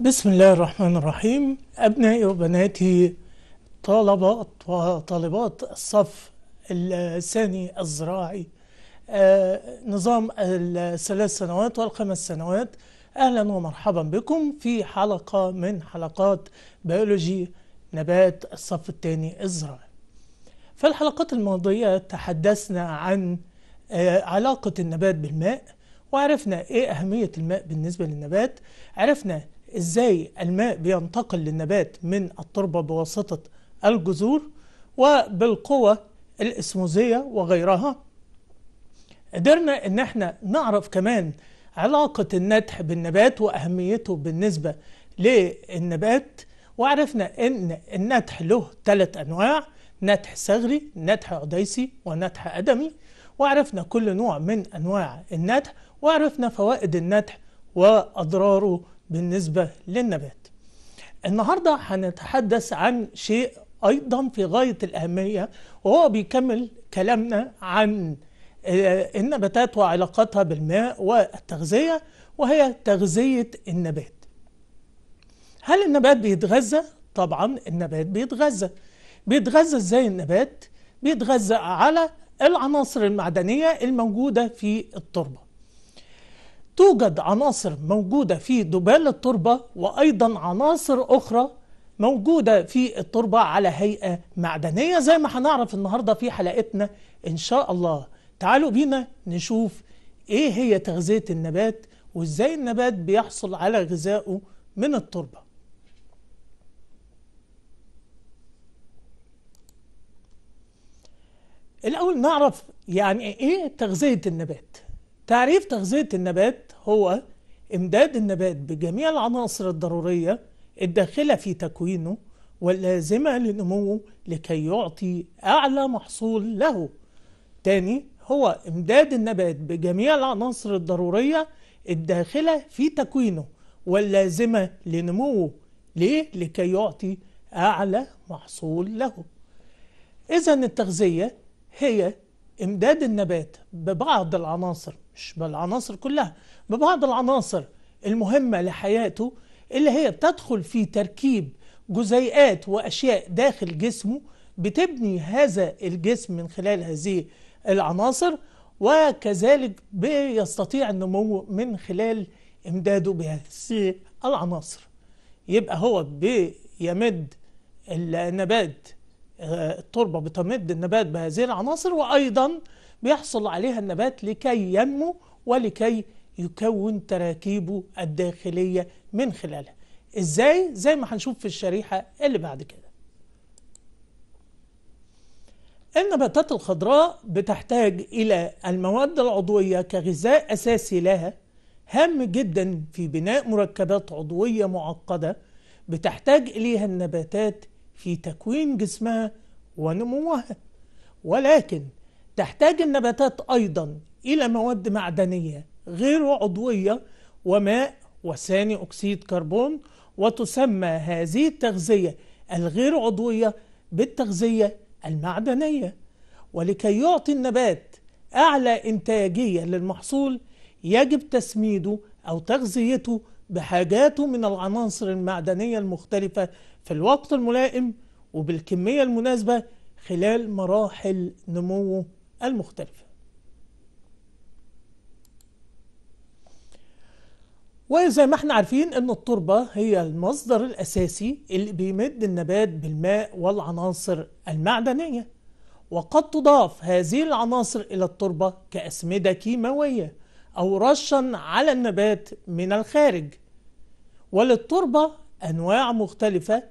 بسم الله الرحمن الرحيم أبنائي وبناتي طالبات وطالبات الصف الثاني الزراعي آه، نظام الثلاث سنوات والخمس سنوات أهلا ومرحبا بكم في حلقة من حلقات بيولوجي نبات الصف الثاني الزراعي في الحلقات الماضية تحدثنا عن آه، علاقة النبات بالماء وعرفنا ايه أهمية الماء بالنسبة للنبات عرفنا ازاي الماء بينتقل للنبات من التربة بواسطة الجذور وبالقوة الاسموزية وغيرها قدرنا ان احنا نعرف كمان علاقة النتح بالنبات واهميته بالنسبة للنبات وعرفنا ان النتح له ثلاث انواع نتح صغري نتح عديسي ونتح أدمي وعرفنا كل نوع من أنواع النتح وعرفنا فوائد النتح وأضراره بالنسبة للنبات النهاردة هنتحدث عن شيء أيضا في غاية الأهمية وهو بيكمل كلامنا عن آه، النباتات وعلاقتها بالماء والتغذية وهي تغذية النبات هل النبات بيتغذى؟ طبعا النبات بيتغذى بيتغذى ازاي النبات؟ بيتغذى على العناصر المعدنية الموجودة في التربة توجد عناصر موجودة في دبال التربة وأيضا عناصر أخرى موجودة في التربة على هيئة معدنية زي ما هنعرف النهاردة في حلقتنا إن شاء الله تعالوا بينا نشوف إيه هي تغذية النبات وإزاي النبات بيحصل على غذائه من التربة الأول نعرف يعني إيه تغذية النبات تعريف تغذية النبات هو إمداد النبات بجميع العناصر الضرورية الداخلة في تكوينه واللازمة لنموه لكي يعطي أعلى محصول له تاني هو إمداد النبات بجميع العناصر الضرورية الداخلة في تكوينه واللازمة لنموه ليه؟ لكي يعطي أعلى محصول له إذا التغذية هي امداد النبات ببعض العناصر مش بالعناصر كلها ببعض العناصر المهمة لحياته اللي هي بتدخل في تركيب جزيئات وأشياء داخل جسمه بتبني هذا الجسم من خلال هذه العناصر وكذلك بيستطيع النمو من خلال امداده بهذه العناصر يبقى هو بيمد النبات التربة بتمد النبات بهذه العناصر وأيضا بيحصل عليها النبات لكي ينمو ولكي يكون تراكيبه الداخلية من خلالها إزاي؟ زي ما هنشوف في الشريحة اللي بعد كده النباتات الخضراء بتحتاج إلى المواد العضوية كغذاء أساسي لها هام جدا في بناء مركبات عضوية معقدة بتحتاج إليها النباتات في تكوين جسمها ونموها ولكن تحتاج النباتات أيضا إلى مواد معدنية غير عضوية وماء وثاني أكسيد كربون وتسمى هذه التغذية الغير عضوية بالتغذية المعدنية ولكي يعطي النبات أعلى إنتاجية للمحصول يجب تسميده أو تغذيته بحاجاته من العناصر المعدنية المختلفة في الوقت الملائم وبالكمية المناسبة خلال مراحل نموه المختلفة وزي ما احنا عارفين ان التربة هي المصدر الأساسي اللي بيمد النبات بالماء والعناصر المعدنية وقد تضاف هذه العناصر إلى التربة كأسمدة كيماوية أو رشا على النبات من الخارج وللتربة أنواع مختلفة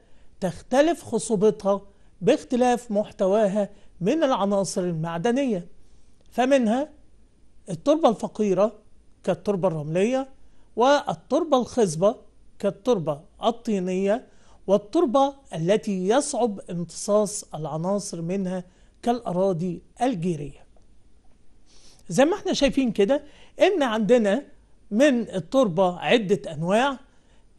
تختلف خصوبتها باختلاف محتواها من العناصر المعدنية فمنها التربة الفقيرة كالتربة الرملية والتربة الخصبة كالتربة الطينية والتربة التي يصعب امتصاص العناصر منها كالأراضي الجيرية زي ما احنا شايفين كده ان عندنا من التربة عدة أنواع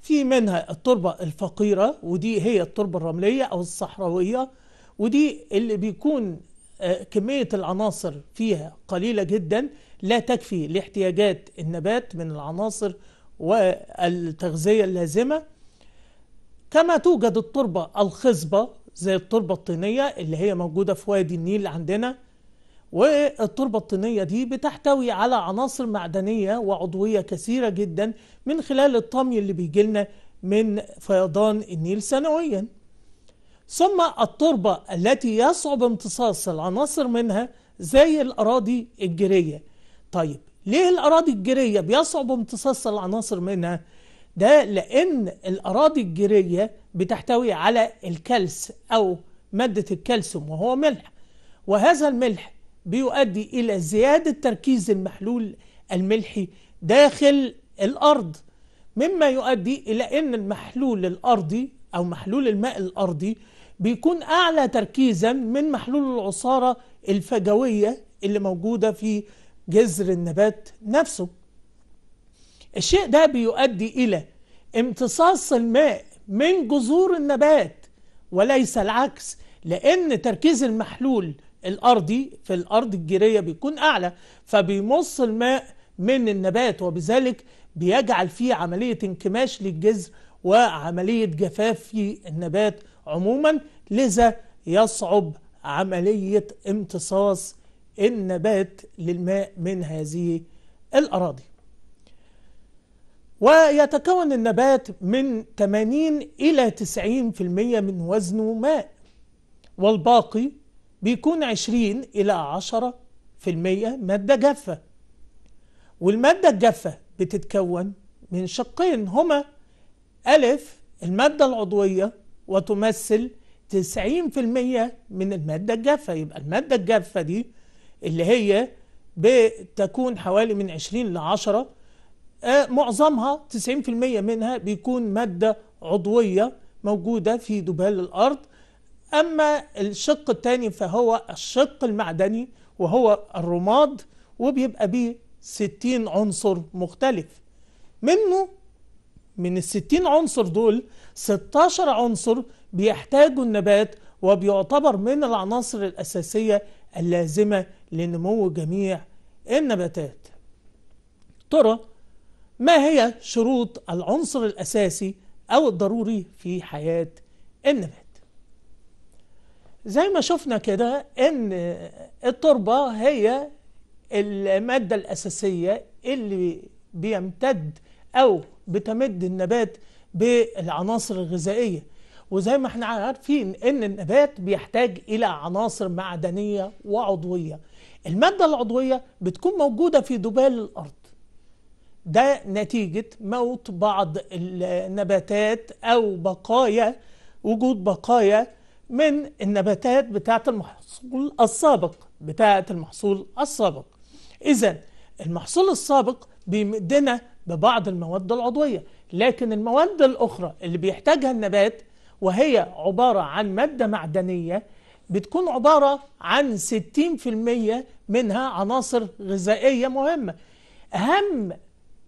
في منها التربة الفقيرة ودي هي التربة الرملية أو الصحراوية ودي اللي بيكون آه، كمية العناصر فيها قليلة جدا لا تكفي لاحتياجات النبات من العناصر والتغذية اللازمة كما توجد التربة الخصبة زي التربة الطينية اللي هي موجودة في وادي النيل عندنا والتربة الطينية دي بتحتوي على عناصر معدنية وعضوية كثيرة جدا من خلال الطمي اللي بيجي لنا من فيضان النيل سنويا ثم التربة التي يصعب امتصاص العناصر منها زي الأراضي الجيرية طيب ليه الأراضي الجيرية بيصعب امتصاص العناصر منها؟ ده لأن الأراضي الجيرية بتحتوي على الكلس أو مادة الكالسيوم وهو ملح وهذا الملح بيؤدي إلى زيادة تركيز المحلول الملحي داخل الأرض مما يؤدي إلى أن المحلول الأرضي أو محلول الماء الأرضي بيكون أعلى تركيزا من محلول العصارة الفجوية اللي موجودة في جذر النبات نفسه الشيء ده بيؤدي إلى امتصاص الماء من جذور النبات وليس العكس لأن تركيز المحلول الارضي في الارض الجيريه بيكون اعلى فبيمص الماء من النبات وبذلك بيجعل فيه عمليه انكماش للجذر وعمليه جفاف في النبات عموما لذا يصعب عمليه امتصاص النبات للماء من هذه الاراضي ويتكون النبات من 80 إلى 90% من وزنه ماء والباقي بيكون 20 إلى 10% مادة جافة والمادة الجافة بتتكون من شقين هما ألف المادة العضوية وتمثل 90% من المادة الجافة يبقى المادة الجافة دي اللي هي بتكون حوالي من 20 ل 10 معظمها 90% منها بيكون مادة عضوية موجودة في دبال الأرض أما الشق الثاني فهو الشق المعدني وهو الرماد وبيبقى بيه 60 عنصر مختلف منه من ال 60 عنصر دول 16 عنصر بيحتاجه النبات وبيعتبر من العناصر الأساسية اللازمة لنمو جميع النباتات ترى ما هي شروط العنصر الأساسي أو الضروري في حياة النبات زي ما شفنا كده ان التربة هي المادة الأساسية اللي بيمتد أو بتمد النبات بالعناصر الغذائية وزي ما احنا عارفين ان النبات بيحتاج إلى عناصر معدنية وعضوية المادة العضوية بتكون موجودة في دبال الأرض ده نتيجة موت بعض النباتات أو بقايا وجود بقايا من النباتات بتاعة المحصول السابق بتاعة المحصول السابق إذا المحصول السابق بيمدنا ببعض المواد العضوية لكن المواد الأخرى اللي بيحتاجها النبات وهي عبارة عن مادة معدنية بتكون عبارة عن 60% منها عناصر غذائية مهمة أهم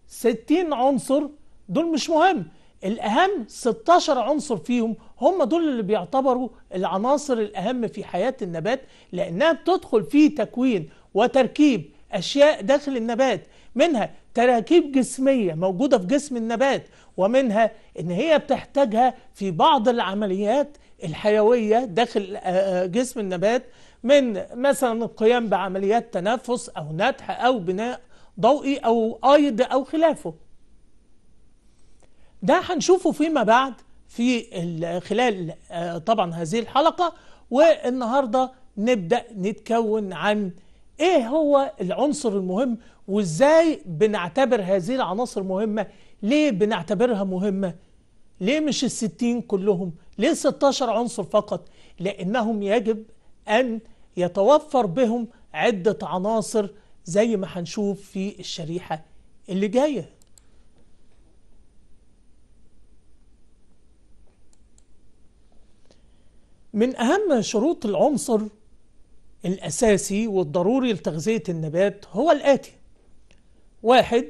60 عنصر دول مش مهم الأهم 16 عنصر فيهم هم دول اللي بيعتبروا العناصر الأهم في حياة النبات لأنها بتدخل في تكوين وتركيب أشياء داخل النبات منها تراكيب جسمية موجودة في جسم النبات ومنها إن هي بتحتاجها في بعض العمليات الحيوية داخل آه، آه، جسم النبات من مثلا القيام بعمليات تنفس أو نتح أو بناء ضوئي أو أيض أو خلافه ده هنشوفه فيما بعد في خلال آه، طبعا هذه الحلقة والنهاردة نبدأ نتكون عن ايه هو العنصر المهم وازاي بنعتبر هذه العناصر مهمة ليه بنعتبرها مهمة ليه مش الستين كلهم ليه 16 عنصر فقط لانهم يجب ان يتوفر بهم عدة عناصر زي ما هنشوف في الشريحة اللي جايه من أهم شروط العنصر الأساسي والضروري لتغذية النبات هو الآتي واحد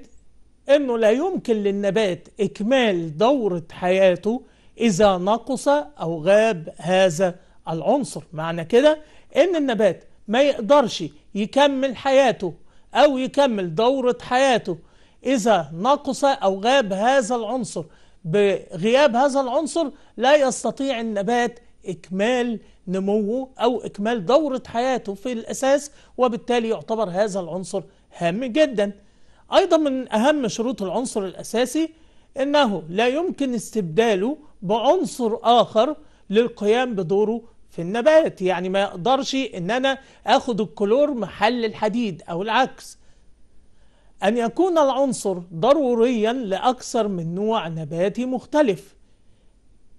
أنه لا يمكن للنبات إكمال دورة حياته إذا نقص أو غاب هذا العنصر معنى كده أن النبات ما يقدرش يكمل حياته أو يكمل دورة حياته إذا نقص أو غاب هذا العنصر بغياب هذا العنصر لا يستطيع النبات إكمال نموه أو إكمال دورة حياته في الأساس وبالتالي يعتبر هذا العنصر هام جدا أيضا من أهم شروط العنصر الأساسي أنه لا يمكن استبداله بعنصر آخر للقيام بدوره في النبات يعني ما يقدرش ان انا اخد الكلور محل الحديد او العكس ان يكون العنصر ضروريا لاكثر من نوع نباتي مختلف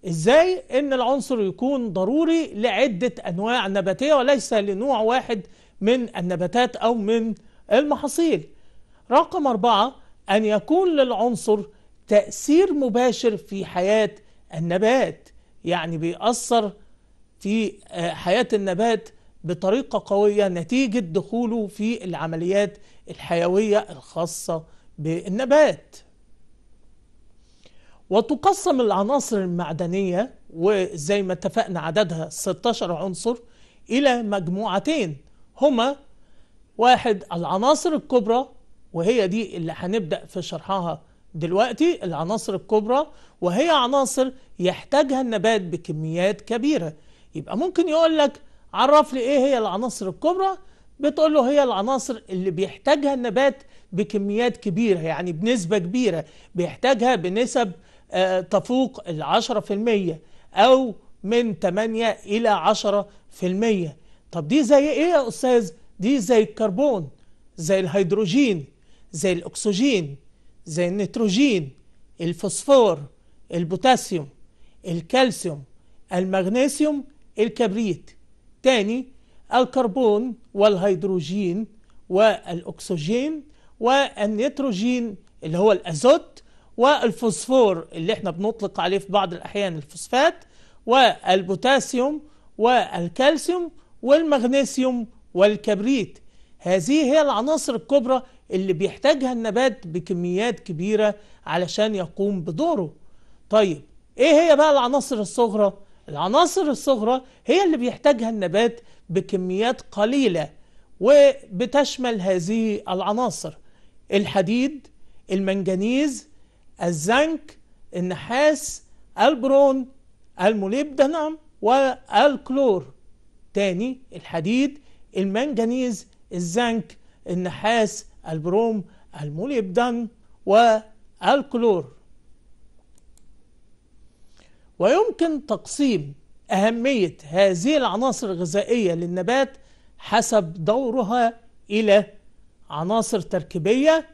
ازاي ان العنصر يكون ضروري لعدة انواع نباتية وليس لنوع واحد من النباتات او من المحاصيل رقم اربعة ان يكون للعنصر تأثير مباشر في حياة النبات يعني بيأثر في آه، حياة النبات بطريقة قوية نتيجة دخوله في العمليات الحيوية الخاصة بالنبات وتقسم العناصر المعدنية وزي ما اتفقنا عددها 16 عنصر إلى مجموعتين هما واحد العناصر الكبرى وهي دي اللي هنبدأ في شرحها دلوقتي العناصر الكبرى وهي عناصر يحتاجها النبات بكميات كبيرة يبقى ممكن يقول لك عرف لي ايه هي العناصر الكبرى بتقول له هي العناصر اللي بيحتاجها النبات بكميات كبيرة يعني بنسبة كبيرة بيحتاجها بنسب آه، تفوق العشرة في المية أو من 8 إلى 10 في المية طب دي زي إيه يا أستاذ؟ دي زي الكربون زي الهيدروجين زي الأكسجين زي النيتروجين الفوسفور البوتاسيوم الكالسيوم المغنيسيوم الكبريت تاني الكربون والهيدروجين والأكسجين والنيتروجين اللي هو الأزوت والفوسفور اللي احنا بنطلق عليه في بعض الأحيان الفوسفات والبوتاسيوم والكالسيوم والمغنيسيوم والكبريت هذه هي العناصر الكبرى اللي بيحتاجها النبات بكميات كبيرة علشان يقوم بدوره طيب ايه هي بقى العناصر الصغرى العناصر الصغرى هي اللي بيحتاجها النبات بكميات قليلة وبتشمل هذه العناصر الحديد المنجنيز الزنك النحاس البرون الموليبدنم والكلور تاني الحديد المنجنيز الزنك النحاس البروم الموليبدن نعم، والكلور ويمكن تقسيم أهمية هذه العناصر الغذائية للنبات حسب دورها إلى عناصر تركيبية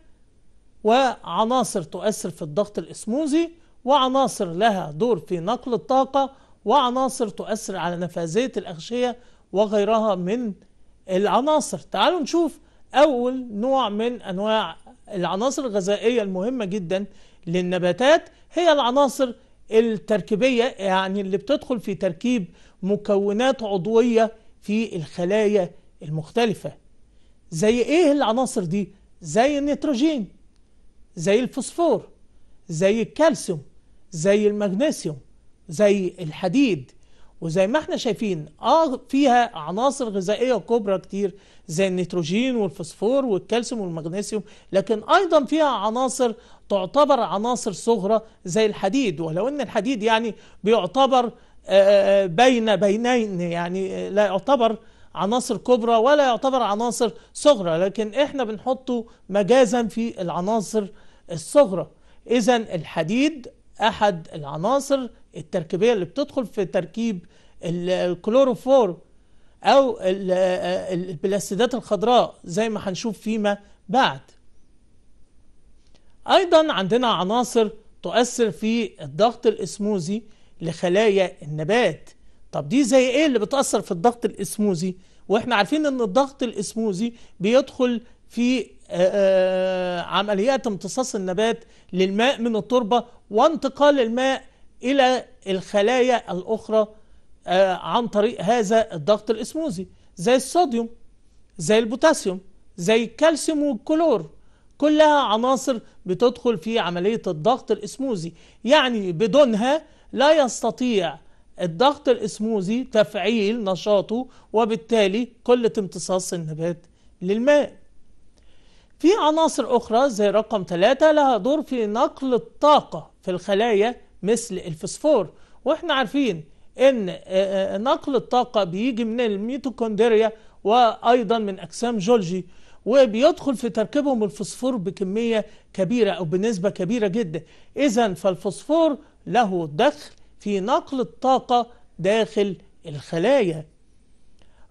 وعناصر تؤثر في الضغط الإسموزي وعناصر لها دور في نقل الطاقة وعناصر تؤثر على نفاذية الأغشية وغيرها من العناصر تعالوا نشوف أول نوع من أنواع العناصر الغذائية المهمة جدا للنباتات هي العناصر التركيبية يعني اللي بتدخل في تركيب مكونات عضوية في الخلايا المختلفة زي ايه العناصر دي؟ زي النيتروجين زي الفوسفور زي الكالسيوم زي المغنيسيوم زي الحديد وزي ما احنا شايفين اه فيها عناصر غذائيه كبرى كتير زي النيتروجين والفوسفور والكالسيوم والمغنيسيوم لكن ايضا فيها عناصر تعتبر عناصر صغرى زي الحديد ولو ان الحديد يعني بيعتبر آه، آه، بين بينين يعني آه، لا يعتبر عناصر كبرى ولا يعتبر عناصر صغرى لكن احنا بنحطه مجازا في العناصر الصغرى إذا الحديد أحد العناصر التركيبية اللي بتدخل في تركيب الكلوروفور أو البلاستيدات الخضراء زي ما هنشوف فيما بعد أيضا عندنا عناصر تؤثر في الضغط الإسموزي لخلايا النبات طب دي زي ايه اللي بتأثر في الضغط الإسموزي واحنا عارفين ان الضغط الإسموزي بيدخل في آه، آه، آه، عمليات امتصاص النبات للماء من التربة وانتقال الماء إلى الخلايا الأخرى عن طريق هذا الضغط الإسموزي زي الصوديوم زي البوتاسيوم زي الكالسيوم والكلور كلها عناصر بتدخل في عملية الضغط الإسموزي يعني بدونها لا يستطيع الضغط الإسموزي تفعيل نشاطه وبالتالي قلة امتصاص النبات للماء في عناصر أخرى زي رقم 3 لها دور في نقل الطاقة في الخلايا مثل الفسفور واحنا عارفين ان آه، آه، نقل الطاقة بيجي من الميتوكوندريا وأيضا من أجسام جولجي وبيدخل في تركيبهم الفسفور بكمية كبيرة أو بنسبة كبيرة جدا إذا فالفسفور له دخل في نقل الطاقة داخل الخلايا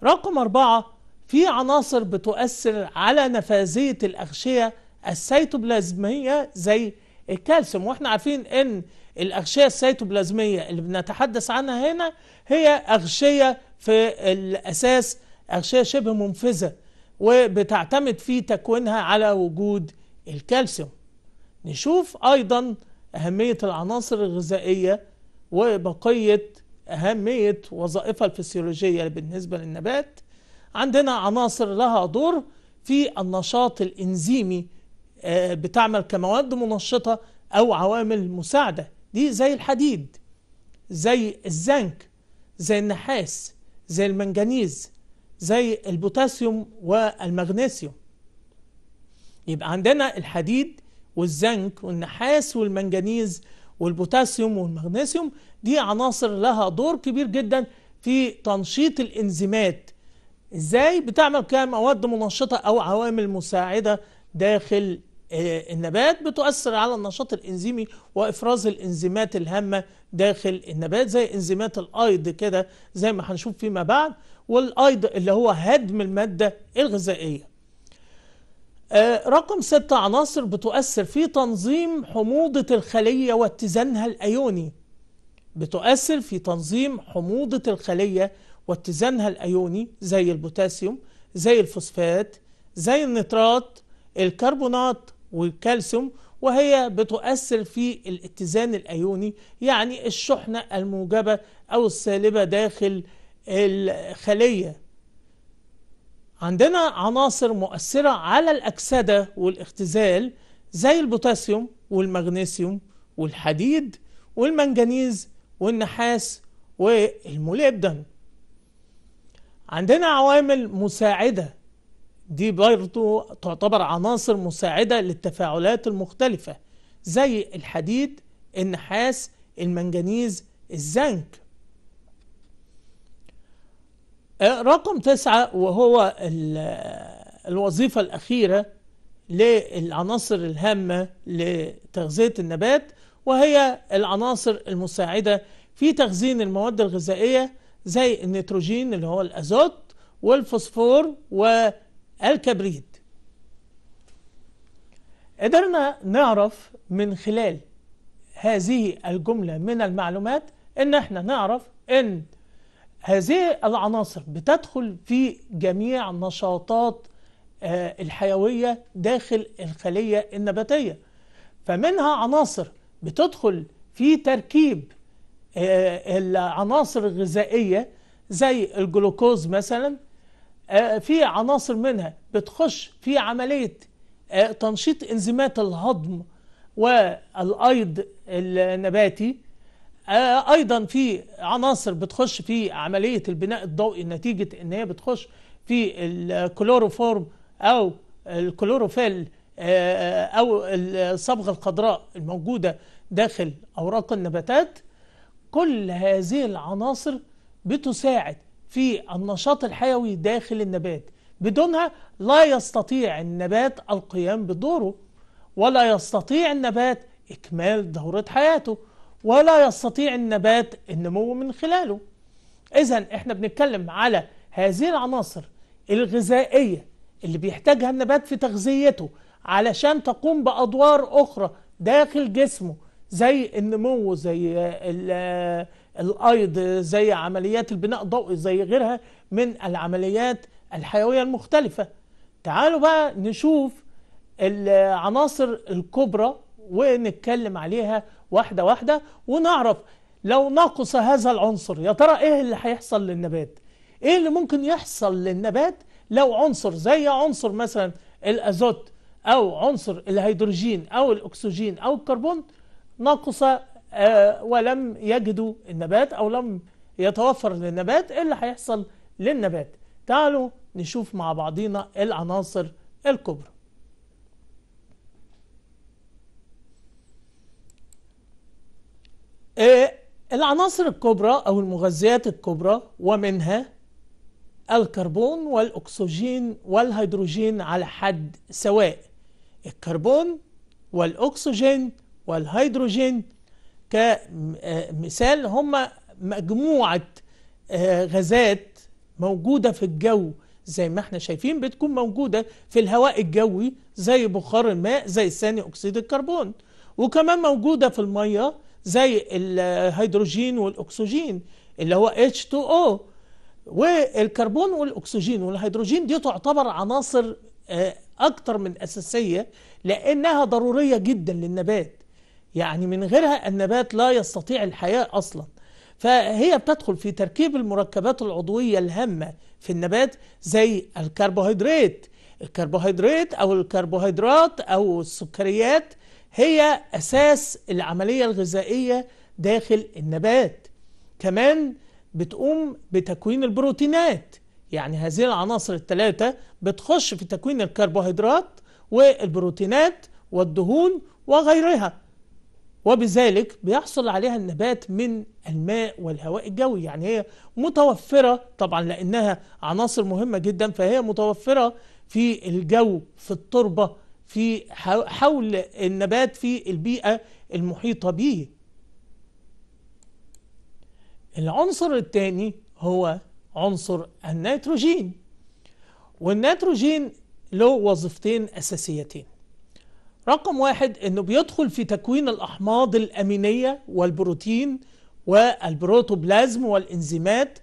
رقم أربعة في عناصر بتؤثر على نفاذية الأغشية السيتوبلازمية زي الكالسيوم واحنا عارفين ان الأغشية السيتوبلازمية اللي بنتحدث عنها هنا هي أغشية في الأساس أغشية شبه منفذة وبتعتمد في تكوينها على وجود الكالسيوم نشوف أيضا أهمية العناصر الغذائية وبقية أهمية وظائفها الفسيولوجية بالنسبة للنبات عندنا عناصر لها دور في النشاط الإنزيمي آه، بتعمل كمواد منشطة أو عوامل مساعدة دي زي الحديد زي الزنك زي النحاس زي المنجنيز زي البوتاسيوم والمغنيسيوم يبقى عندنا الحديد والزنك والنحاس والمنجنيز والبوتاسيوم والمغنيسيوم دي عناصر لها دور كبير جدا في تنشيط الانزيمات ازاي بتعمل كمواد منشطة او عوامل مساعدة داخل آه، النبات بتؤثر على النشاط الانزيمي وافراز الانزيمات الهامه داخل النبات زي انزيمات الايض كده زي ما هنشوف فيما بعد والايض اللي هو هدم الماده الغذائيه. آه، رقم ستة عناصر بتؤثر في تنظيم حموضة الخلية واتزانها الأيوني بتؤثر في تنظيم حموضة الخلية واتزانها الايوني زي البوتاسيوم زي الفوسفات زي النترات الكربونات والكالسيوم وهي بتؤثر في الاتزان الايوني يعني الشحنه الموجبه او السالبه داخل الخليه عندنا عناصر مؤثره على الاكسده والاختزال زي البوتاسيوم والمغنيسيوم والحديد والمنجنيز والنحاس والمولبدن عندنا عوامل مساعدة دي برضو تعتبر عناصر مساعدة للتفاعلات المختلفة زي الحديد النحاس المنجنيز الزنك آه، رقم تسعة وهو الوظيفة الأخيرة للعناصر الهامة لتغذية النبات وهي العناصر المساعدة في تخزين المواد الغذائية زي النيتروجين اللي هو الازوت والفوسفور والكبريت قدرنا نعرف من خلال هذه الجملة من المعلومات ان احنا نعرف ان هذه العناصر بتدخل في جميع نشاطات آه، الحيوية داخل الخلية النباتية فمنها عناصر بتدخل في تركيب آه، العناصر الغذائية زي الجلوكوز مثلا آه، في عناصر منها بتخش في عملية آه، تنشيط انزيمات الهضم والايض النباتي ايضا في عناصر بتخش في عملية البناء الضوئي نتيجة ان هي بتخش في الكلوروفورم او الكلوروفيل او الصبغة الخضراء الموجودة داخل اوراق النباتات كل هذه العناصر بتساعد في النشاط الحيوي داخل النبات بدونها لا يستطيع النبات القيام بدوره ولا يستطيع النبات إكمال دورة حياته ولا يستطيع النبات النمو من خلاله إذا إحنا بنتكلم على هذه العناصر الغذائية اللي بيحتاجها النبات في تغذيته علشان تقوم بأدوار أخرى داخل جسمه زي النمو زي الايض زي عمليات البناء الضوئي زي غيرها من العمليات الحيويه المختلفه تعالوا بقى نشوف العناصر الكبرى ونتكلم عليها واحده واحده ونعرف لو نقص هذا العنصر يا ترى ايه اللي هيحصل للنبات ايه اللي ممكن يحصل للنبات لو عنصر زي عنصر مثلا الازوت او عنصر الهيدروجين او الاكسجين او الكربون نقص آه، ولم يجدوا النبات أو لم يتوفر للنبات إيه اللي هيحصل للنبات تعالوا نشوف مع بعضينا العناصر الكبرى إيه، العناصر الكبرى أو المغذيات الكبرى ومنها الكربون والأكسجين والهيدروجين على حد سواء الكربون والأكسجين والهيدروجين كمثال هم مجموعة آه، غازات موجودة في الجو زي ما احنا شايفين بتكون موجودة في الهواء الجوي زي بخار الماء زي ثاني أكسيد الكربون وكمان موجودة في المية زي الهيدروجين والأكسجين اللي هو H2O والكربون والأكسجين والهيدروجين دي تعتبر عناصر آه، أكتر من أساسية لأنها ضرورية جدا للنبات يعني من غيرها النبات لا يستطيع الحياة أصلا فهي بتدخل في تركيب المركبات العضوية الهامة في النبات زي الكربوهيدرات الكربوهيدرات أو الكربوهيدرات أو السكريات هي أساس العملية الغذائية داخل النبات كمان بتقوم بتكوين البروتينات يعني هذه العناصر الثلاثة بتخش في تكوين الكربوهيدرات والبروتينات والدهون وغيرها وبذلك بيحصل عليها النبات من الماء والهواء الجوي يعني هي متوفرة طبعا لأنها عناصر مهمة جدا فهي متوفرة في الجو في التربة في حول النبات في البيئة المحيطة به العنصر الثاني هو عنصر النيتروجين والنيتروجين له وظيفتين أساسيتين رقم واحد انه بيدخل في تكوين الاحماض الامينيه والبروتين والبروتوبلازم والانزيمات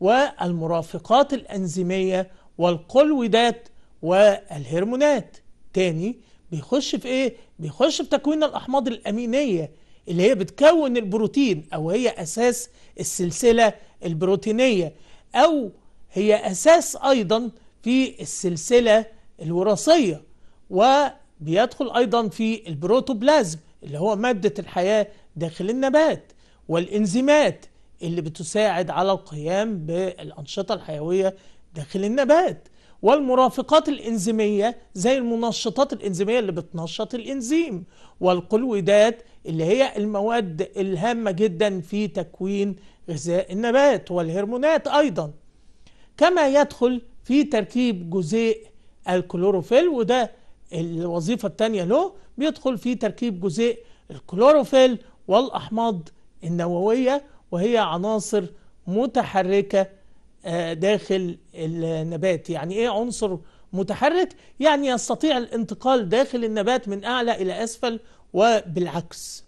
والمرافقات الانزيميه والقلويدات والهرمونات تاني بيخش في ايه بيخش في تكوين الاحماض الامينيه اللي هي بتكون البروتين او هي اساس السلسله البروتينيه او هي اساس ايضا في السلسله الوراثيه و بيدخل أيضا في البروتوبلازم اللي هو مادة الحياة داخل النبات والإنزيمات اللي بتساعد على القيام بالأنشطة الحيوية داخل النبات والمرافقات الإنزيمية زي المنشطات الإنزيمية اللي بتنشط الإنزيم والقلويدات اللي هي المواد الهامة جدا في تكوين غذاء النبات والهرمونات أيضا كما يدخل في تركيب جزيء الكلوروفيل وده الوظيفة الثانية له بيدخل في تركيب جزيء الكلوروفيل والأحماض النووية وهي عناصر متحركة آه، داخل النبات يعني ايه عنصر متحرك يعني يستطيع الانتقال داخل النبات من اعلى الى اسفل وبالعكس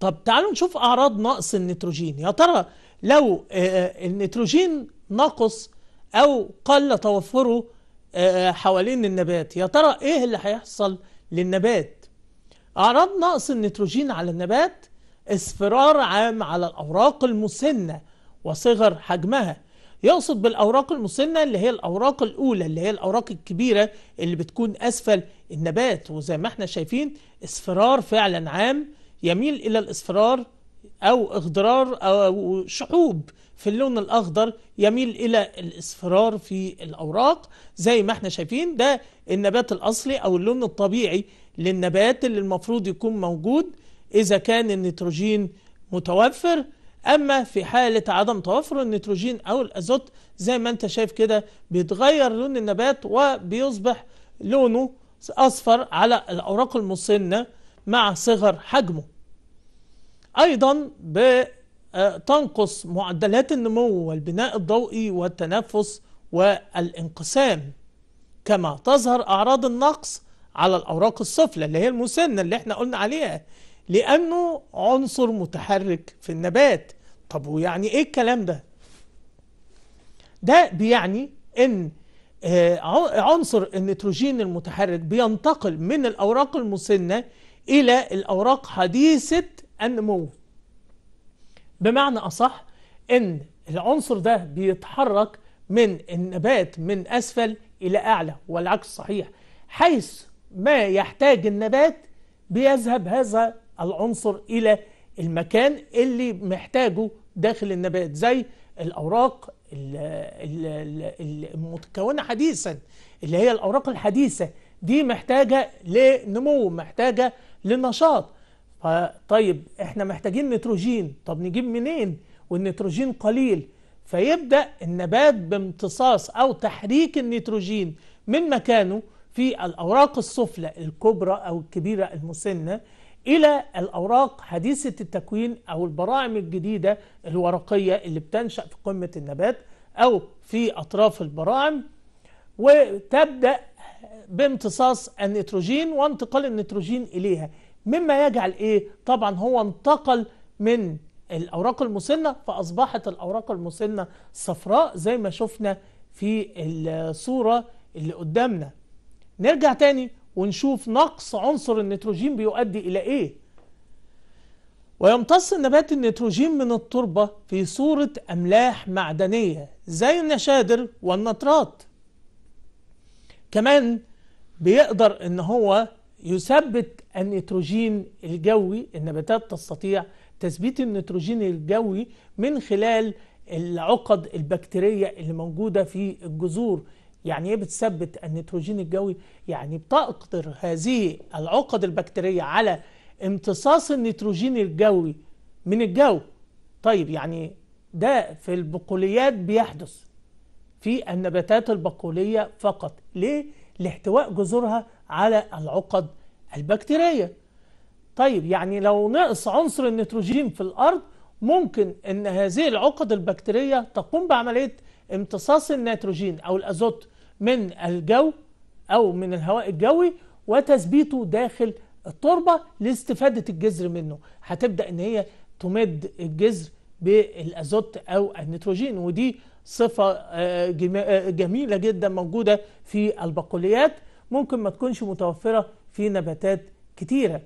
طب تعالوا نشوف اعراض نقص النيتروجين يا ترى لو آه، آه، النيتروجين نقص او قل توفره حوالين النبات يا ترى ايه اللي هيحصل للنبات اعراض نقص النيتروجين على النبات اصفرار عام على الاوراق المسنه وصغر حجمها يقصد بالاوراق المسنه اللي هي الاوراق الاولى اللي هي الاوراق الكبيره اللي بتكون اسفل النبات وزي ما احنا شايفين اصفرار فعلا عام يميل الى الاصفرار او اخضرار او شحوب في اللون الأخضر يميل إلى الإصفرار في الأوراق زي ما احنا شايفين ده النبات الأصلي أو اللون الطبيعي للنبات اللي المفروض يكون موجود إذا كان النيتروجين متوفر أما في حالة عدم توفر النيتروجين أو الأزوت زي ما أنت شايف كده بيتغير لون النبات وبيصبح لونه أصفر على الأوراق المصنة مع صغر حجمه أيضا ب آه، تنقص معدلات النمو والبناء الضوئي والتنفس والانقسام كما تظهر أعراض النقص على الأوراق السفلى اللي هي المسنة اللي احنا قلنا عليها لأنه عنصر متحرك في النبات طب ويعني ايه الكلام ده؟ ده بيعني ان آه، عنصر النيتروجين المتحرك بينتقل من الأوراق المسنة إلى الأوراق حديثة النمو بمعنى أصح أن العنصر ده بيتحرك من النبات من أسفل إلى أعلى والعكس صحيح حيث ما يحتاج النبات بيذهب هذا العنصر إلى المكان اللي محتاجه داخل النبات زي الأوراق المتكونة حديثا اللي هي الأوراق الحديثة دي محتاجة لنمو محتاجة لنشاط طيب احنا محتاجين نيتروجين طب نجيب منين والنيتروجين قليل فيبدأ النبات بامتصاص أو تحريك النيتروجين من مكانه في الأوراق السفلى الكبرى أو الكبيرة المسنة إلى الأوراق حديثة التكوين أو البراعم الجديدة الورقية اللي بتنشأ في قمة النبات أو في أطراف البراعم وتبدأ بامتصاص النيتروجين وانتقال النيتروجين إليها مما يجعل ايه طبعا هو انتقل من الاوراق المسنه فاصبحت الاوراق المسنه صفراء زي ما شفنا في الصوره اللي قدامنا نرجع تاني ونشوف نقص عنصر النيتروجين بيؤدي الى ايه ويمتص النبات النيتروجين من التربه في صوره املاح معدنيه زي النشادر والنترات كمان بيقدر ان هو يثبت النيتروجين الجوي النباتات تستطيع تثبيت النيتروجين الجوي من خلال العقد البكتيرية اللي موجودة في الجذور يعني ايه بتثبت النيتروجين الجوي يعني بتقدر هذه العقد البكتيرية على امتصاص النيتروجين الجوي من الجو طيب يعني ده في البقوليات بيحدث في النباتات البقولية فقط ليه؟ لاحتواء جذورها على العقد البكتيرية طيب يعني لو نقص عنصر النيتروجين في الأرض ممكن أن هذه العقد البكتيرية تقوم بعملية امتصاص النيتروجين أو الأزوت من الجو أو من الهواء الجوي وتثبيته داخل التربة لاستفادة الجذر منه هتبدأ أن هي تمد الجذر بالازوت او النيتروجين ودي صفه آه، جميله جدا موجوده في البقوليات ممكن ما تكونش متوفرة في نباتات كتيرة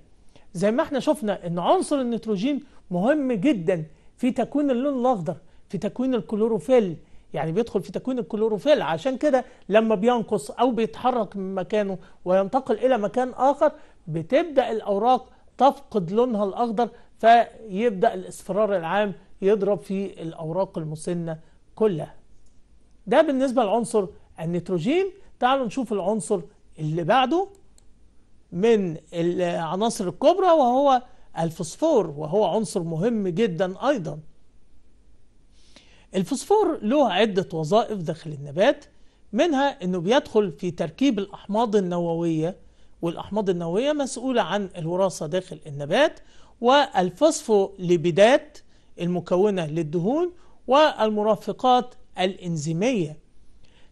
زي ما احنا شفنا ان عنصر النيتروجين مهم جدا في تكوين اللون الاخضر في تكوين الكلوروفيل يعني بيدخل في تكوين الكلوروفيل عشان كده لما بينقص او بيتحرك من مكانه وينتقل الى مكان اخر بتبدأ الاوراق تفقد لونها الاخضر فيبدأ الاصفرار العام يضرب في الاوراق المسنة كلها ده بالنسبة لعنصر النيتروجين تعالوا نشوف العنصر اللي بعده من العناصر الكبرى وهو الفوسفور وهو عنصر مهم جدا أيضا الفوسفور له عدة وظائف داخل النبات منها أنه بيدخل في تركيب الأحماض النووية والأحماض النووية مسؤولة عن الوراثة داخل النبات والفوسفوليبيدات المكونة للدهون والمرافقات الإنزيمية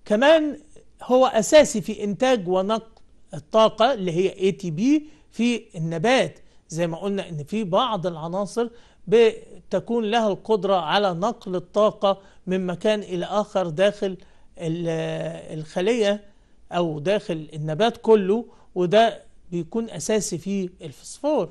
كمان هو أساسي في إنتاج ونقل الطاقة اللي هي اي تي بي في النبات زي ما قلنا إن في بعض العناصر بتكون لها القدرة على نقل الطاقة من مكان إلى آخر داخل الخلية أو داخل النبات كله وده بيكون أساسي في الفسفور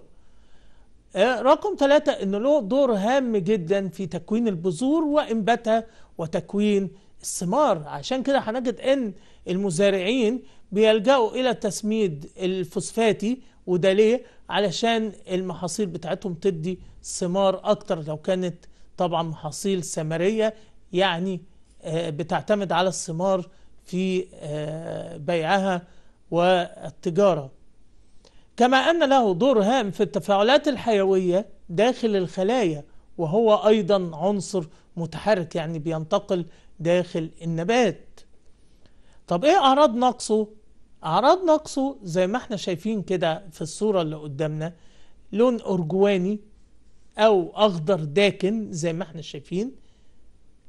آه، رقم ثلاثة إن له دور هام جدا في تكوين البذور وإنباتها وتكوين الثمار عشان كده هنجد ان المزارعين بيلجأوا الى التسميد الفوسفاتي وده ليه علشان المحاصيل بتاعتهم تدي ثمار اكتر لو كانت طبعا محاصيل ثمريه يعني آه، بتعتمد على الثمار في آه، بيعها والتجاره كما ان له دور هام في التفاعلات الحيويه داخل الخلايا وهو ايضا عنصر متحرك يعني بينتقل داخل النبات طب ايه اعراض نقصه اعراض نقصه زي ما احنا شايفين كده في الصورة اللي قدامنا لون ارجواني او اخضر داكن زي ما احنا شايفين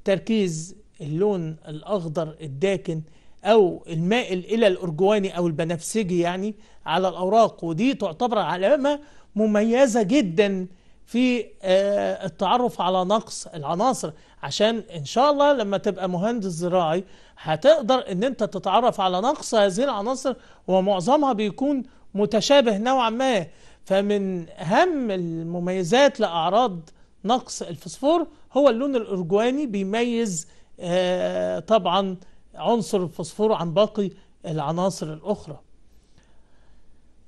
تركيز اللون الاخضر الداكن او المائل الى الارجواني او البنفسجي يعني على الاوراق ودي تعتبر علامة مميزة جدا في آه، التعرف على نقص العناصر عشان ان شاء الله لما تبقى مهندس زراعي هتقدر ان انت تتعرف على نقص هذه العناصر ومعظمها بيكون متشابه نوعا ما فمن اهم المميزات لاعراض نقص الفسفور هو اللون الارجواني بيميز آه، طبعا عنصر الفسفور عن باقي العناصر الاخرى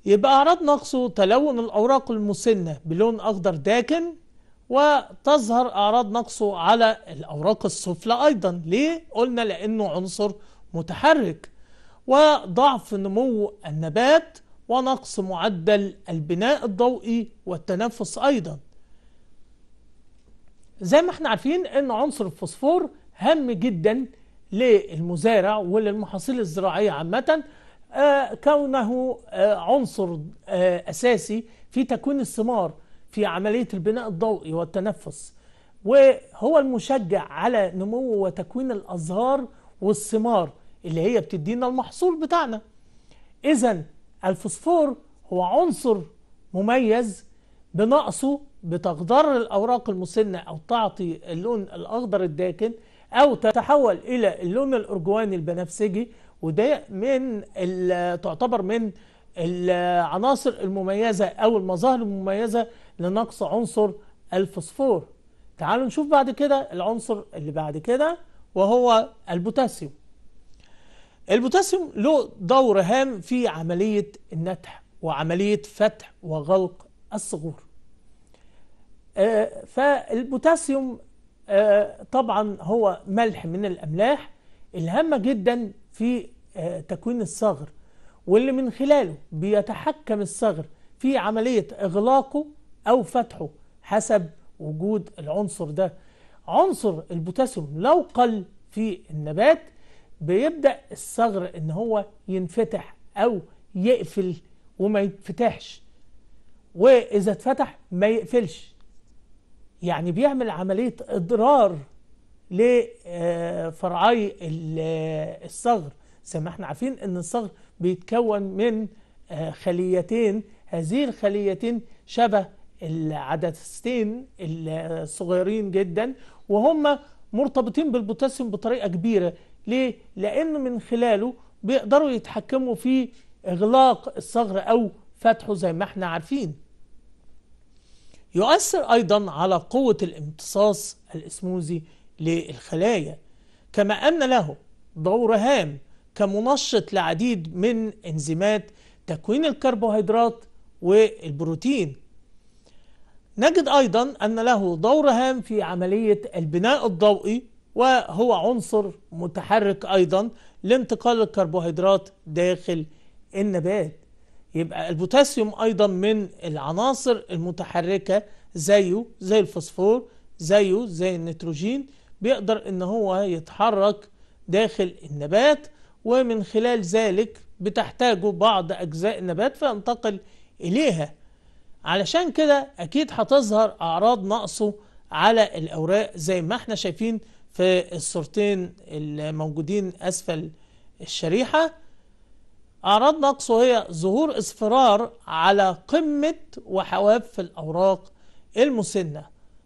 يبقى أعراض نقصه تلون الأوراق المسنة بلون أخضر داكن وتظهر أعراض نقصه على الأوراق السفلى أيضا ليه؟ قلنا لأنه عنصر متحرك وضعف نمو النبات ونقص معدل البناء الضوئي والتنفس أيضا زي ما احنا عارفين أن عنصر الفوسفور هام جدا للمزارع وللمحاصيل الزراعية عامة آه، كونه آه، عنصر آه، أساسي في تكوين الثمار في عملية البناء الضوئي والتنفس وهو المشجع على نمو وتكوين الأزهار والثمار اللي هي بتدينا المحصول بتاعنا إذا الفوسفور هو عنصر مميز بنقصه بتخضر الأوراق المسنة أو تعطي اللون الأخضر الداكن أو تتحول إلى اللون الأرجواني البنفسجي وده من تعتبر من العناصر المميزة أو المظاهر المميزة لنقص عنصر الفوسفور تعالوا نشوف بعد كده العنصر اللي بعد كده وهو البوتاسيوم البوتاسيوم له دور هام في عملية النتح وعملية فتح وغلق الصغور آه، فالبوتاسيوم آه، طبعا هو ملح من الأملاح الهامة جدا في آه، تكوين الثغر واللي من خلاله بيتحكم الثغر في عملية إغلاقه أو فتحه حسب وجود العنصر ده عنصر البوتاسيوم لو قل في النبات بيبدأ الثغر إن هو ينفتح أو يقفل وما يتفتحش وإذا اتفتح ما يقفلش يعني بيعمل عملية إضرار لفرعي الصغر زي ما احنا عارفين ان الصغر بيتكون من آه، خليتين هذه الخليتين شبه العدستين الصغيرين جدا وهم مرتبطين بالبوتاسيوم بطريقة كبيرة ليه؟ لأن من خلاله بيقدروا يتحكموا في إغلاق الصغر أو فتحه زي ما احنا عارفين يؤثر أيضا على قوة الامتصاص الإسموزي للخلايا كما أن له دور هام كمنشط لعديد من انزيمات تكوين الكربوهيدرات والبروتين نجد أيضا أن له دور هام في عملية البناء الضوئي وهو عنصر متحرك أيضا لانتقال الكربوهيدرات داخل النبات يبقى البوتاسيوم أيضا من العناصر المتحركة زيه زي الفوسفور زيه زي النيتروجين بيقدر ان هو يتحرك داخل النبات ومن خلال ذلك بتحتاجه بعض اجزاء النبات فينتقل اليها علشان كده اكيد هتظهر اعراض نقصه على الاوراق زي ما احنا شايفين في الصورتين الموجودين اسفل الشريحة اعراض نقصه هي ظهور اصفرار على قمة وحواف الاوراق المسنة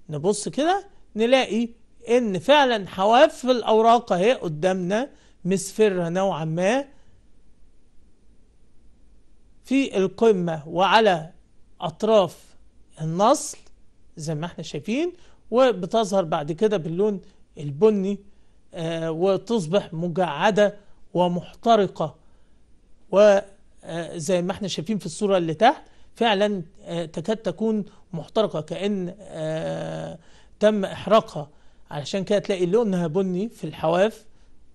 نبص كده نلاقي ان فعلا حواف الاوراق اهي قدامنا مسفرها نوعا ما في القمة وعلى اطراف النصل زي ما احنا شايفين وبتظهر بعد كده باللون البني آه وتصبح مجعدة ومحترقة وزي آه، ما احنا شايفين في الصورة اللي تحت فعلا آه، تكاد تكون محترقة كأن آه، تم إحراقها علشان كده تلاقي لونها بني في الحواف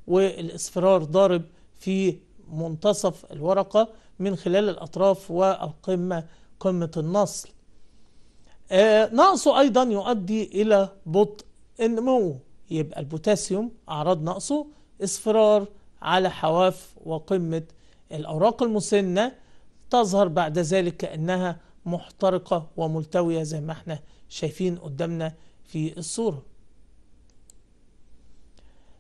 والاصفرار ضارب في منتصف الورقة من خلال الأطراف والقمة قمة النصل آه، نقصه أيضا يؤدي إلى بطء النمو يبقى البوتاسيوم أعراض نقصه اصفرار على حواف وقمة الأوراق المسنة تظهر بعد ذلك كأنها محترقة وملتوية زي ما احنا شايفين قدامنا في الصورة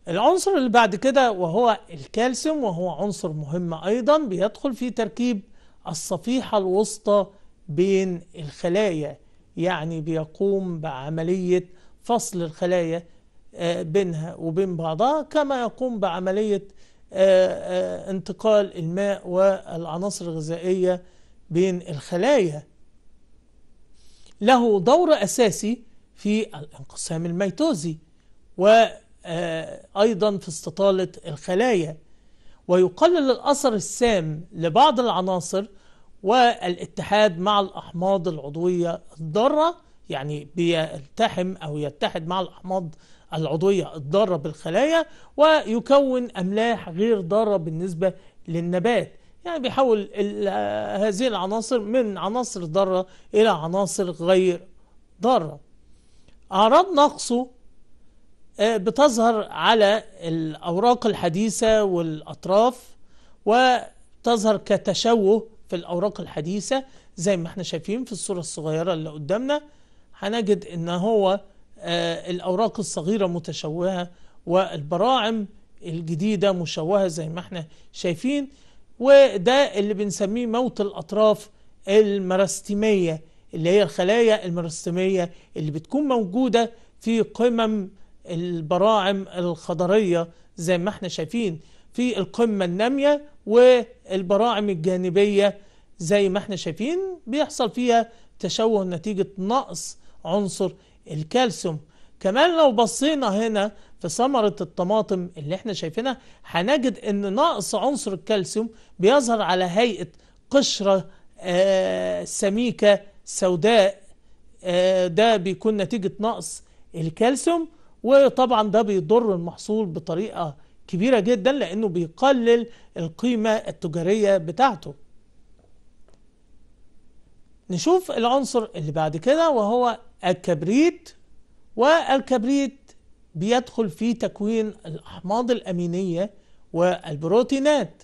العنصر اللي بعد كده وهو الكالسيوم وهو عنصر مهم أيضا بيدخل في تركيب الصفيحة الوسطى بين الخلايا يعني بيقوم بعملية فصل الخلايا آه، بينها وبين بعضها كما يقوم بعملية آه، آه، انتقال الماء والعناصر الغذائية بين الخلايا له دور أساسي في الانقسام الميتوزي و آه، أيضا في استطالة الخلايا ويقلل الأثر السام لبعض العناصر والاتحاد مع الأحماض العضوية الضارة يعني بيلتحم أو يتحد مع الأحماض العضوية الضارة بالخلايا ويكون أملاح غير ضارة بالنسبة للنبات يعني بيحول هذه العناصر من عناصر ضارة إلى عناصر غير ضارة أعراض نقصه آه، بتظهر على الأوراق الحديثة والأطراف وتظهر كتشوه في الأوراق الحديثة زي ما احنا شايفين في الصورة الصغيرة اللي قدامنا هنجد ان هو آه، الأوراق الصغيرة متشوهة والبراعم الجديدة مشوهة زي ما احنا شايفين وده اللي بنسميه موت الأطراف المرستمية اللي هي الخلايا المرستمية اللي بتكون موجودة في قمم البراعم الخضرية زي ما احنا شايفين في القمة النامية والبراعم الجانبية زي ما احنا شايفين بيحصل فيها تشوه نتيجة نقص عنصر الكالسيوم كمان لو بصينا هنا في ثمرة الطماطم اللي احنا شايفينها هنجد ان نقص عنصر الكالسيوم بيظهر على هيئة قشرة آه، سميكة سوداء آه، ده بيكون نتيجة نقص الكالسيوم وطبعا ده بيضر المحصول بطريقة كبيرة جدا لأنه بيقلل القيمة التجارية بتاعته نشوف العنصر اللي بعد كده وهو الكبريت والكبريت بيدخل في تكوين الأحماض الأمينية والبروتينات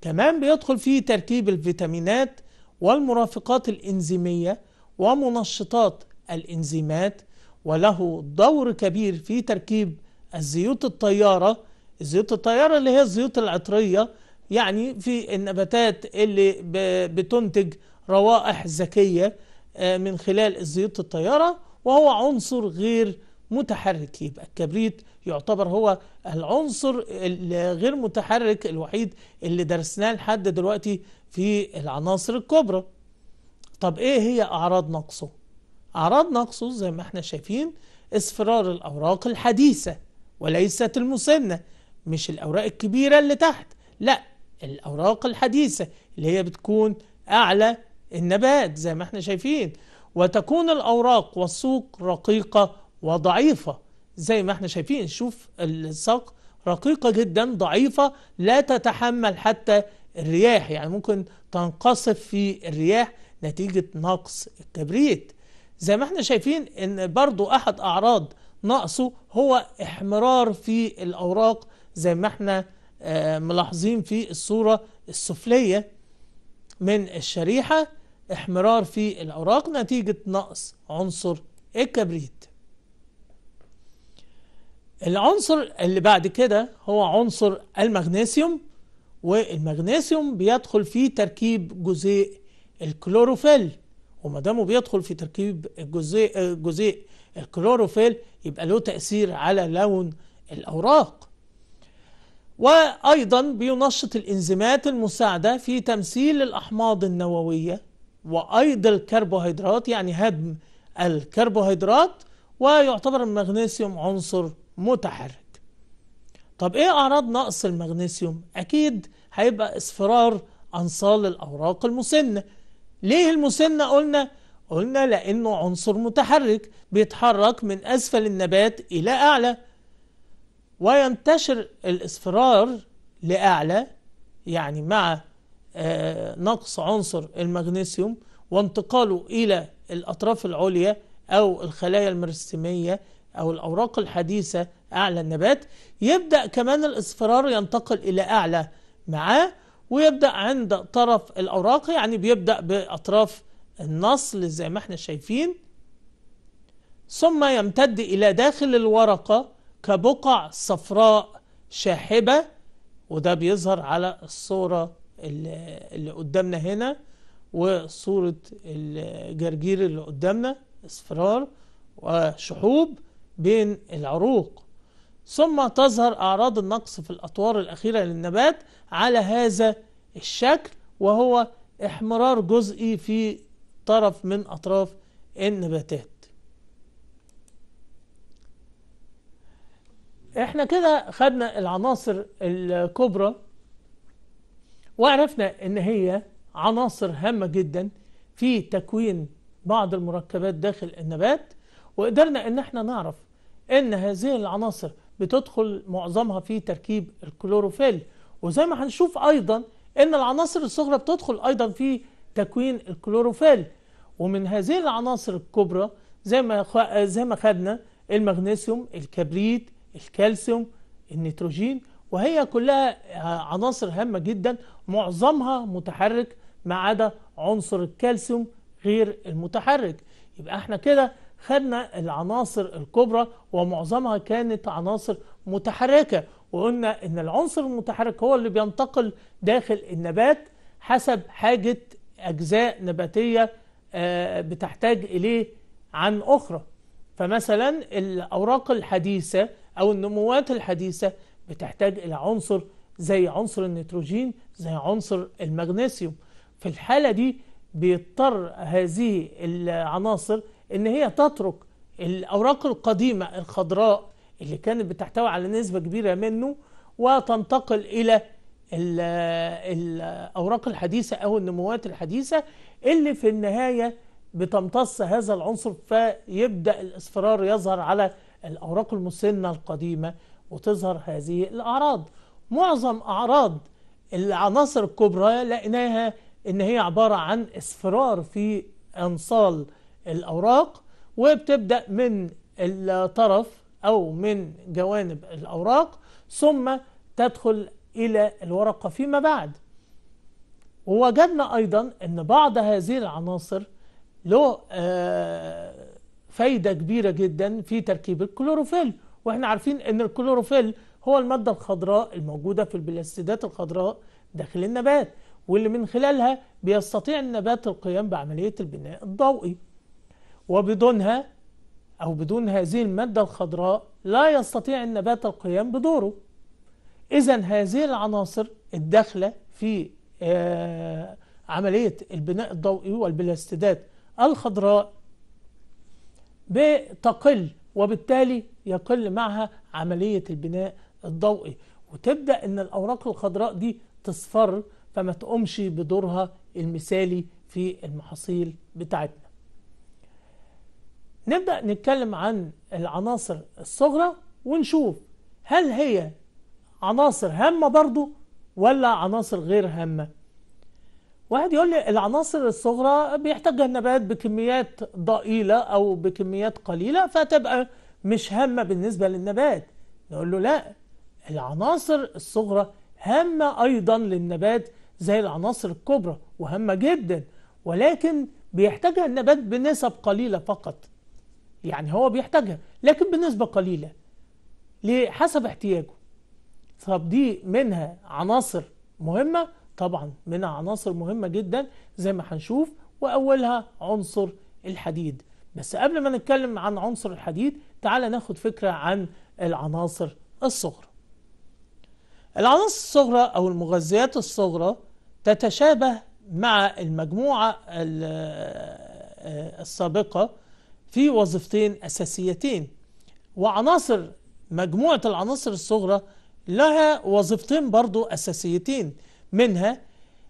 كمان بيدخل في تركيب الفيتامينات والمرافقات الإنزيمية ومنشطات الإنزيمات وله دور كبير في تركيب الزيوت الطيارة الزيوت الطيارة اللي هي الزيوت العطرية يعني في النباتات اللي بتنتج روائح ذكية آه، من خلال الزيوت الطيارة وهو عنصر غير متحرك يبقى الكبريت يعتبر هو العنصر الغير متحرك الوحيد اللي درسناه لحد دلوقتي في العناصر الكبرى طب ايه هي اعراض نقصه أعراض نقصه زي ما احنا شايفين اصفرار الأوراق الحديثة وليست المسنة مش الأوراق الكبيرة اللي تحت لا الأوراق الحديثة اللي هي بتكون أعلى النبات زي ما احنا شايفين وتكون الأوراق والسوق رقيقة وضعيفة زي ما احنا شايفين شوف الساق رقيقة جدا ضعيفة لا تتحمل حتى الرياح يعني ممكن تنقصف في الرياح نتيجة نقص الكبريت زي ما احنا شايفين ان برضو احد اعراض نقصه هو احمرار في الاوراق زي ما احنا آه، ملاحظين في الصورة السفلية من الشريحة احمرار في الاوراق نتيجة نقص عنصر الكبريت العنصر اللي بعد كده هو عنصر المغنيسيوم والمغنيسيوم بيدخل في تركيب جزيء الكلوروفيل وما دامه بيدخل في تركيب الجزيء جزيء الكلوروفيل يبقى له تأثير على لون الأوراق وأيضا بينشط الإنزيمات المساعدة في تمثيل الأحماض النووية وأيضا الكربوهيدرات يعني هدم الكربوهيدرات ويعتبر المغنيسيوم عنصر متحرك طب ايه اعراض نقص المغنيسيوم اكيد هيبقى اصفرار انصال الاوراق المسنه ليه المسنة قلنا؟ قلنا لأنه عنصر متحرك بيتحرك من أسفل النبات إلى أعلى وينتشر الإصفرار لأعلى يعني مع آه، نقص عنصر المغنيسيوم وانتقاله إلى الأطراف العليا أو الخلايا المرسمية أو الأوراق الحديثة أعلى النبات يبدأ كمان الإصفرار ينتقل إلى أعلى معاه ويبدأ عند طرف الأوراق يعني بيبدأ بأطراف النصل زي ما احنا شايفين ثم يمتد إلى داخل الورقة كبقع صفراء شاحبة وده بيظهر على الصورة اللي, قدامنا هنا وصورة الجرجير اللي قدامنا اصفرار وشحوب بين العروق ثم تظهر أعراض النقص في الأطوار الأخيرة للنبات على هذا الشكل وهو احمرار جزئي في طرف من أطراف النباتات احنا كده خدنا العناصر الكبرى وعرفنا ان هي عناصر هامة جدا في تكوين بعض المركبات داخل النبات وقدرنا ان احنا نعرف ان هذه العناصر بتدخل معظمها في تركيب الكلوروفيل وزي ما هنشوف ايضا ان العناصر الصغرى بتدخل ايضا في تكوين الكلوروفيل ومن هذه العناصر الكبرى زي ما خ... زي ما خدنا المغنيسيوم الكبريت الكالسيوم النيتروجين وهي كلها عناصر هامة جدا معظمها متحرك ما عدا عنصر الكالسيوم غير المتحرك يبقى احنا كده خدنا العناصر الكبرى ومعظمها كانت عناصر متحركة وقلنا ان العنصر المتحرك هو اللي بينتقل داخل النبات حسب حاجة أجزاء نباتية آه، بتحتاج إليه عن أخرى فمثلا الأوراق الحديثة أو النموات الحديثة بتحتاج إلى عنصر زي عنصر النيتروجين زي عنصر المغنيسيوم في الحالة دي بيضطر هذه العناصر ان هي تترك الاوراق القديمه الخضراء اللي كانت بتحتوي على نسبه كبيره منه وتنتقل الى الاوراق الحديثه او النموات الحديثه اللي في النهايه بتمتص هذا العنصر فيبدا الاصفرار يظهر على الاوراق المسنه القديمه وتظهر هذه الاعراض معظم اعراض العناصر الكبرى لقيناها ان هي عباره عن اصفرار في انصال الأوراق وبتبدأ من الطرف أو من جوانب الأوراق ثم تدخل إلى الورقة فيما بعد ووجدنا أيضا أن بعض هذه العناصر له آه، فايدة كبيرة جدا في تركيب الكلوروفيل واحنا عارفين أن الكلوروفيل هو المادة الخضراء الموجودة في البلاستيدات الخضراء داخل النبات واللي من خلالها بيستطيع النبات القيام بعملية البناء الضوئي وبدونها أو بدون هذه المادة الخضراء لا يستطيع النبات القيام بدوره إذا هذه العناصر الداخلة في آه، عملية البناء الضوئي والبلاستيدات الخضراء بتقل وبالتالي يقل معها عملية البناء الضوئي وتبدأ أن الأوراق الخضراء دي تصفر فما تقومش بدورها المثالي في المحاصيل بتاعتنا نبدأ نتكلم عن العناصر الصغرى ونشوف هل هي عناصر هامة برضو ولا عناصر غير هامة واحد يقول لي العناصر الصغرى بيحتاجها النبات بكميات ضئيلة أو بكميات قليلة فتبقى مش هامة بالنسبة للنبات نقول له لا العناصر الصغرى هامة أيضا للنبات زي العناصر الكبرى وهامة جدا ولكن بيحتاجها النبات بنسب قليلة فقط يعني هو بيحتاجها لكن بنسبة قليلة حسب احتياجه طب دي منها عناصر مهمة طبعا منها عناصر مهمة جدا زي ما هنشوف وأولها عنصر الحديد بس قبل ما نتكلم عن عنصر الحديد تعال ناخد فكرة عن العناصر الصغرى العناصر الصغرى أو المغذيات الصغرى تتشابه مع المجموعة آه، السابقة في وظيفتين أساسيتين وعناصر مجموعة العناصر الصغرى لها وظيفتين برضو أساسيتين منها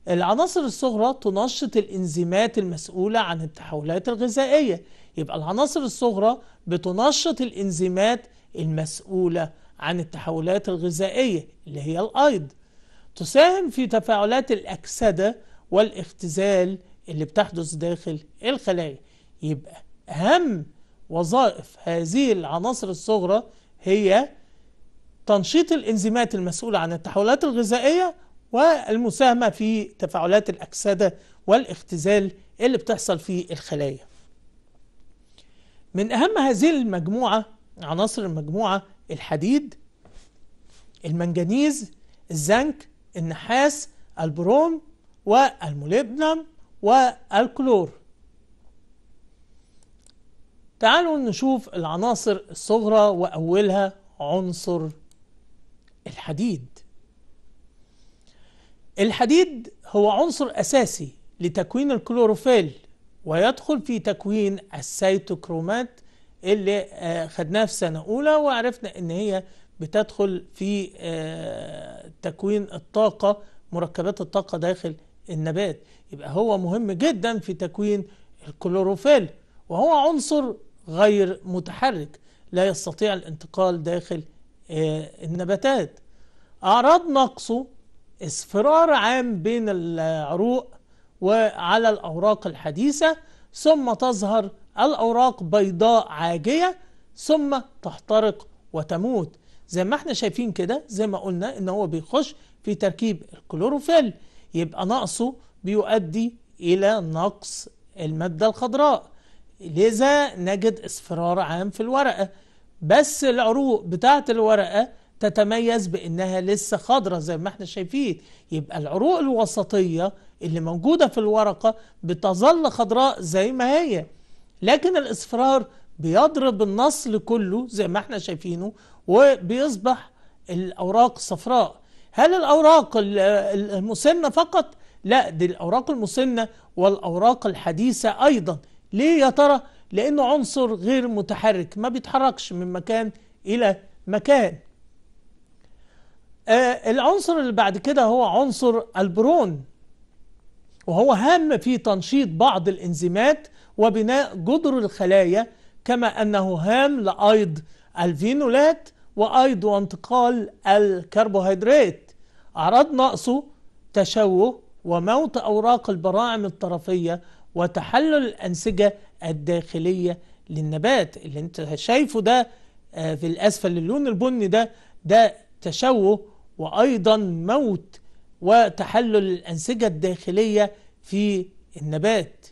العناصر الصغرى تنشط الإنزيمات المسؤولة عن التحولات الغذائية يبقى العناصر الصغرى بتنشط الإنزيمات المسؤولة عن التحولات الغذائية اللي هي الأيض تساهم في تفاعلات الأكسدة والاختزال اللي بتحدث داخل الخلايا يبقى أهم وظائف هذه العناصر الصغرى هي تنشيط الإنزيمات المسؤولة عن التحولات الغذائية والمساهمة في تفاعلات الأكسدة والاختزال اللي بتحصل في الخلايا من أهم هذه المجموعة عناصر المجموعة الحديد المنجنيز الزنك النحاس البروم والمولبنم والكلور تعالوا نشوف العناصر الصغرى وأولها عنصر الحديد الحديد هو عنصر أساسي لتكوين الكلوروفيل ويدخل في تكوين السيتوكرومات اللي آه، خدناها في سنة أولى وعرفنا إن هي بتدخل في آه، تكوين الطاقة مركبات الطاقة داخل النبات يبقى هو مهم جدا في تكوين الكلوروفيل وهو عنصر غير متحرك لا يستطيع الانتقال داخل آه، النباتات أعراض نقصه اصفرار عام بين العروق وعلى الأوراق الحديثة ثم تظهر الأوراق بيضاء عاجية ثم تحترق وتموت زي ما احنا شايفين كده زي ما قلنا ان هو بيخش في تركيب الكلوروفيل يبقى نقصه بيؤدي الى نقص المادة الخضراء لذا نجد اصفرار عام في الورقة بس العروق بتاعة الورقة تتميز بأنها لسه خضرة زي ما احنا شايفين يبقى العروق الوسطية اللي موجودة في الورقة بتظل خضراء زي ما هي لكن الاصفرار بيضرب النصل كله زي ما احنا شايفينه وبيصبح الأوراق صفراء هل الأوراق المسنة فقط؟ لا دي الأوراق المسنة والأوراق الحديثة أيضا ليه يا ترى لانه عنصر غير متحرك ما بيتحركش من مكان الى مكان آه العنصر اللي بعد كده هو عنصر البرون وهو هام في تنشيط بعض الانزيمات وبناء جدر الخلايا كما انه هام لايض الفينولات وايض وانتقال الكربوهيدرات اعراض نقصه تشوه وموت اوراق البراعم الطرفيه وتحلل الأنسجة الداخلية للنبات اللي انت شايفه ده آه، في الأسفل اللون البني ده ده تشوه وأيضا موت وتحلل الأنسجة الداخلية في النبات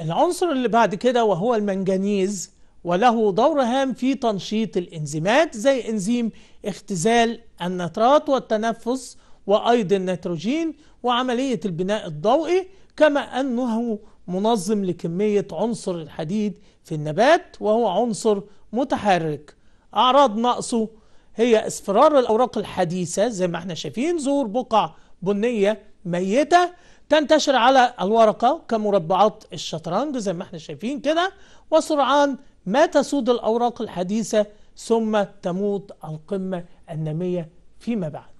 العنصر اللي بعد كده وهو المنجنيز وله دور هام في تنشيط الإنزيمات زي إنزيم اختزال النترات والتنفس وأيض النيتروجين وعملية البناء الضوئي كما أنه منظم لكمية عنصر الحديد في النبات وهو عنصر متحرك أعراض نقصه هي اصفرار الأوراق الحديثة زي ما احنا شايفين ظهور بقع بنية ميتة تنتشر على الورقة كمربعات الشطرنج زي ما احنا شايفين كده وسرعان ما تسود الأوراق الحديثة ثم تموت القمة النامية فيما بعد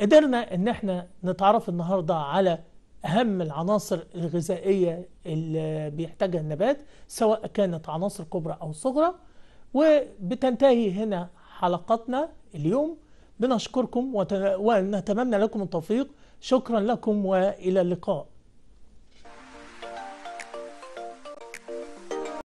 قدرنا ان احنا نتعرف النهاردة على أهم العناصر الغذائية اللي بيحتاجها النبات سواء كانت عناصر كبرى أو صغرى وبتنتهي هنا حلقتنا اليوم بنشكركم ونتمنى لكم التوفيق شكرا لكم وإلى اللقاء